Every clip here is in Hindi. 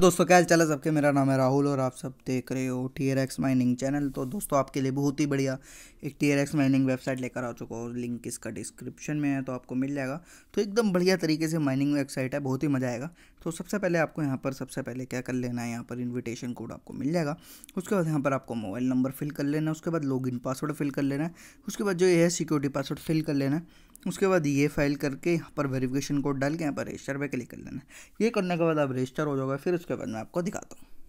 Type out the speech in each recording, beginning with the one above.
दोस्तों क्या चला सबके मेरा नाम है राहुल और आप सब देख रहे हो T R X mining channel तो दोस्तों आपके लिए बहुत ही बढ़िया एक T R X mining website लेकर आ चुका हूँ लिंक इसका डिस्क्रिप्शन में है तो आपको मिल जाएगा तो एकदम बढ़िया तरीके से माइनिंग वेबसाइट है बहुत ही मज़ा आएगा तो सबसे पहले आपको यहाँ पर सबसे पहले क्या कर लेना है यहाँ पर इन्विटेशन कोड आपको मिल जाएगा उसके बाद यहाँ पर आपको मोबाइल नंबर फिल कर लेना है उसके बाद लॉगिन पासवर्ड फिल कर लेना है उसके बाद जो ये है सिक्योरिटी पासवर्ड फिल कर लेना है उसके बाद ये फाइल करके यहाँ पर वेरिफिकेशन कोड डाल के यहाँ पर रजिस्टर पर क्लिक कर लेना है ये करने के बाद आप रजिस्टर हो जाओगे फिर उसके बाद मैं आपको दिखाता हूँ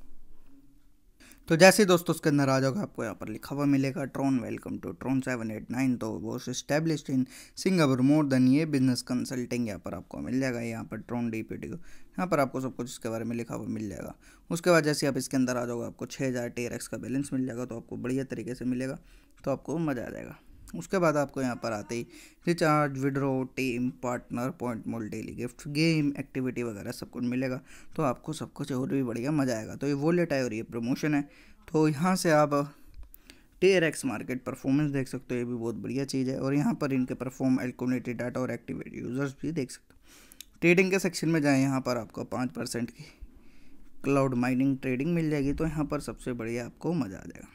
तो जैसे ही दोस्तों उसके अंदर आ जाओगे आपको यहाँ पर लिखा हुआ मिलेगा Tron welcome to Tron seven eight nine तो वो establish in Singapore more than ये बिजनेस कंसल्टिंग यहाँ पर आपको मिल जाएगा यहाँ पर ट्रोन डी पी टी को यहाँ पर आपको सब कुछ इसके बारे में लिखा हुआ मिल जाएगा उसके बाद जैसे आप इसके अंदर आ जाओगे आपको छः हज़ार टी का बैलेंस मिल जाएगा तो आपको बढ़िया तरीके से मिलेगा तो आपको मज़ा आ जाएगा उसके बाद आपको यहाँ पर आते ही recharge withdraw team partner point mall daily gift game activity वगैरह सब कुछ मिलेगा तो आपको सब कुछ और भी बढ़िया मज़ा आएगा तो ये वॉलेट है और ये प्रमोशन है तो यहाँ से आप टेयर एक्स मार्केट परफॉर्मेंस देख सकते हो ये भी बहुत बढ़िया चीज़ है और यहाँ पर इनके परफॉर्म एल्कोनेटेड डाटा और एक्टिवेट यूज़र्स भी देख सकते हो ट्रेडिंग के सेक्शन में जाएँ यहाँ पर आपको पाँच परसेंट की क्लाउड माइनिंग ट्रेडिंग मिल जाएगी तो यहाँ पर सबसे बढ़िया आपको मज़ा आ जाएगा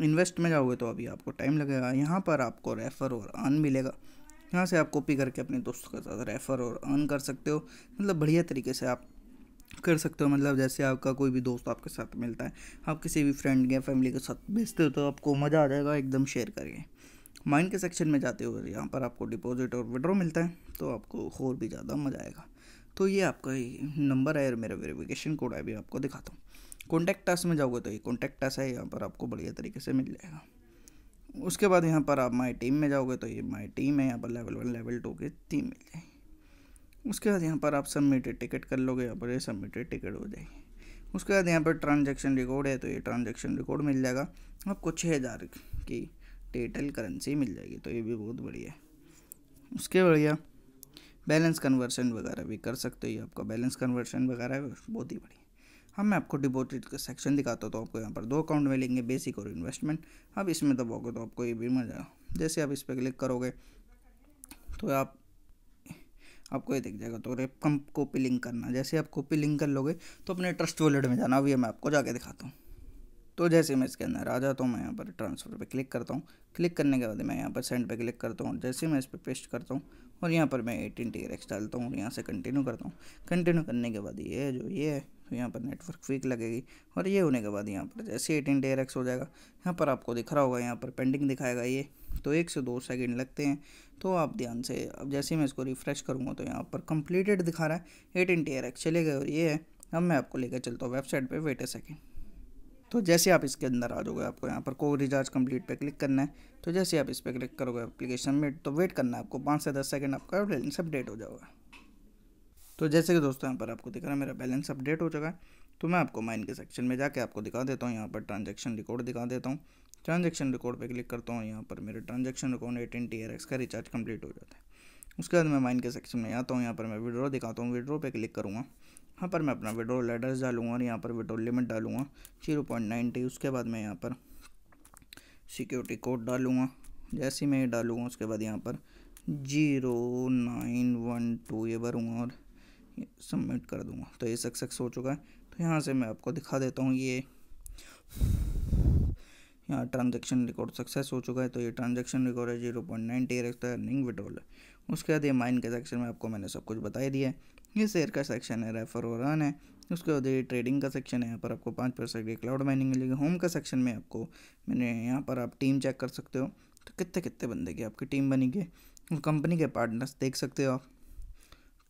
इन्वेस्ट में जाओगे तो अभी आपको टाइम लगेगा यहाँ पर आपको रेफ़र और अर्न मिलेगा यहाँ से आप कॉपी करके अपने दोस्तों के साथ रेफ़र और अर्न कर सकते हो मतलब बढ़िया तरीके से आप कर सकते हो मतलब जैसे आपका कोई भी दोस्त आपके साथ मिलता है आप किसी भी फ्रेंड या फैमिली के साथ भेजते हो तो आपको मज़ा आ जाएगा एकदम शेयर करके माइंड के सेक्शन में जाते हो यहाँ पर आपको डिपॉजिट और विड्रॉ मिलता है तो आपको और भी ज़्यादा मज़ा आएगा तो ये आपका नंबर है और मेरा वेरिफिकेशन कोड है अभी आपको दिखाता हूँ कॉन्टैक्ट टास्क में जाओगे तो ये कॉन्टैक्ट टास्क है यहाँ पर आपको बढ़िया तरीके से मिल जाएगा उसके बाद यहाँ पर आप माई टीम में जाओगे तो ये माई टीम है यहाँ पर लेवल वन लेवल टू की टीम मिल जाएगी उसके बाद यहाँ पर आप सबमिटेड टिकट कर लोगे यहाँ पर ये सबमिटेड टिकट हो जाएगी उसके बाद यहाँ पर ट्रांजेक्शन रिकॉर्ड है तो ये ट्रांजेक्शन रिकॉर्ड मिल जाएगा आपको छः हज़ार की टेटल करेंसी मिल जाएगी तो ये भी बहुत बढ़िया है उसके बढ़िया बैलेंस कन्वर्सन वगैरह भी कर सकते हो ये आपका बैलेंस कन्वर्सन वगैरह बहुत ही बढ़िया अब हाँ, मैं आपको डिपोजिट का सेक्शन दिखाता हूँ तो आपको यहाँ पर दो अकाउंट मिलेंगे बेसिक और इन्वेस्टमेंट अब इसमें दबाओगे तो, तो आपको ये भी मिल जाएगा जैसे आप इस पर क्लिक करोगे तो आप आपको ये दिख जाएगा तो रेप कम कॉपी लिंक करना जैसे आप कॉपी लिंक कर लोगे तो अपने ट्रस्ट वॉलेट में जाना अभी मैं आपको जाके दिखाता हूँ तो जैसे मैं इसके अंदर आ जाता हूँ मैं यहाँ पर ट्रांसफ़र पे क्लिक करता हूँ क्लिक करने के बाद मैं यहाँ पर सेंड पे क्लिक करता हूँ जैसे मैं इस पर पेस्ट करता हूँ और यहाँ पर मैं एटीन टी डालता हूँ और यहाँ से कंटिन्यू करता हूँ कंटिन्यू करने के बाद ये जो ये है तो यहाँ पर नेटवर्क वीक लगेगी और ये होने के बाद यहाँ पर जैसे एटीन डे एक्स हो जाएगा यहाँ पर आपको दिख रहा होगा यहाँ पर पेंडिंग दिखाएगा ये तो एक से दो सेकंड लगते हैं तो आप ध्यान से अब जैसे मैं इसको रिफ़्रेश करूँगा तो यहाँ पर कंप्लीटेड दिखा रहा है एटीन डे एक्स चले गए और ये है अब मैं आपको लेकर चलता हूँ वेबसाइट पर वेट ए सेकेंड तो जैसे आप इसके अंदर आ जाओगे आपको यहाँ पर को रिचार्ज कंप्लीट पे क्लिक करना है तो जैसे आप इस पर क्लिक करोगे एप्लीकेशन में तो वेट करना है आपको पाँच से दस सेकंड आपका बैलेंस अपडेट हो जाएगा तो जैसे कि दोस्तों यहाँ पर आपको दिख रहा है मेरा बैलेंस अपडेट हो चुका है तो मैं आपको माइन के सेक्शन में जाके आपको दिखा देता हूँ यहाँ पर ट्रांजेक्शन रिकॉर्ड दिखा देता हूँ ट्रांजेक्शन रिकॉर्ड पर क्लिक करता हूँ यहाँ पर मेरे ट्रांजेक्शन रिकॉर्ड एटीन टी का रिचार्ज कम्प्लीट हो जाता है उसके बाद मैं माइन के सेक्शन में आता हूँ यहाँ पर मैं विड्रो दिखाता हूँ विड्रो पर क्लिक करूँगा यहाँ पर मैं अपना विड्रो लेडर्स डालूंगा और यहाँ पर विड्रो लिमिट डालूंगा जीरो पॉइंट उसके बाद मैं यहाँ पर सिक्योरिटी कोड डालूंगा जैसे ही मैं ये डालूंगा उसके बाद यहाँ पर जीरो नाइन वन टू ये भरूँगा और सबमिट कर दूंगा तो ये सक्सेस हो चुका है तो यहाँ से मैं आपको दिखा देता हूँ ये यहाँ ट्रांजेक्शन रिकॉर्ड सक्सेस हो चुका है तो ये ट्रांजेक्शन रिकॉर्ड है जीरो पॉइंट नाइन टी है अर्निंग विड्रॉल है उसके बाद ये माइन के सेक्शन में आपको मैंने सब कुछ बताया दिया है ये शेयर का सेक्शन है रेफर और रन है उसके बाद ये ट्रेडिंग का सेक्शन है यहाँ पर आपको पाँच परसेंट की क्लाउड माइनिंग मिलेगी होम का सेक्शन में आपको मैंने यहाँ पर आप टीम चेक कर सकते हो तो कितने कितने बंदे की आपकी टीम बनेगी और कंपनी के पार्टनर्स देख सकते हो आप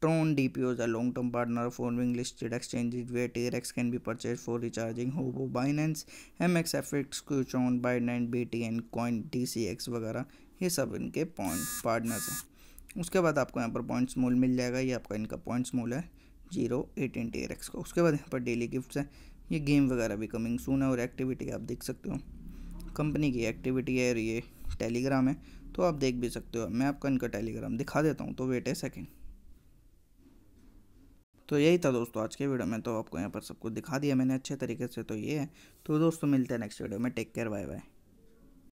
Tron DPO is a long-term partner of following listed exchanges where TRX can be purchased for recharging Hobo, Binance, MX, FX, Qtron, Binance, BTN, Coin, DCX वगैरह ये सब इनके पॉइंट पार्टनर्स हैं उसके बाद आपको यहाँ पर पॉइंट्स मूल मिल जाएगा ये आपका इनका पॉइंट्स मूल है zero eighteen T R X का उसके बाद यहाँ पर डेली गिफ्ट्स हैं ये गेम वगैरह भी कमिंग सून है और एक्टिविटी आप देख सकते हो कंपनी की एक्टिविटी है और ये टेलीग्राम है तो आप देख भी सकते हो मैं आपका इनका टेलीग्राम दिखा देता हूँ तो वेट ए सेकेंड तो यही था दोस्तों आज के वीडियो में तो आपको यहाँ पर सब कुछ दिखा दिया मैंने अच्छे तरीके से तो ये है तो दोस्तों मिलते हैं नेक्स्ट वीडियो में टेक केयर बाय बाय